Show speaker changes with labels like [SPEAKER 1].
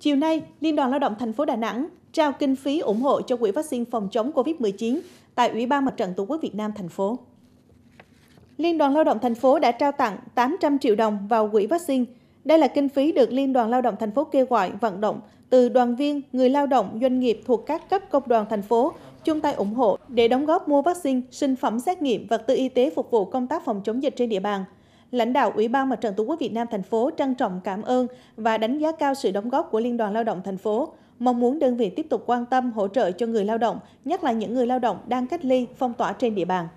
[SPEAKER 1] Chiều nay, Liên đoàn Lao động thành phố Đà Nẵng trao kinh phí ủng hộ cho quỹ vaccine phòng chống COVID-19 tại Ủy ban Mặt trận Tổ quốc Việt Nam thành phố. Liên đoàn Lao động thành phố đã trao tặng 800 triệu đồng vào quỹ vaccine. Đây là kinh phí được Liên đoàn Lao động thành phố kêu gọi vận động từ đoàn viên, người lao động, doanh nghiệp thuộc các cấp công đoàn thành phố chung tay ủng hộ để đóng góp mua vaccine, sinh phẩm xét nghiệm, vật tư y tế phục vụ công tác phòng chống dịch trên địa bàn – lãnh đạo Ủy ban Mặt trận Tổ quốc Việt Nam thành phố trân trọng cảm ơn và đánh giá cao sự đóng góp của Liên đoàn Lao động thành phố, mong muốn đơn vị tiếp tục quan tâm hỗ trợ cho người lao động, nhất là những người lao động đang cách ly, phong tỏa trên địa bàn.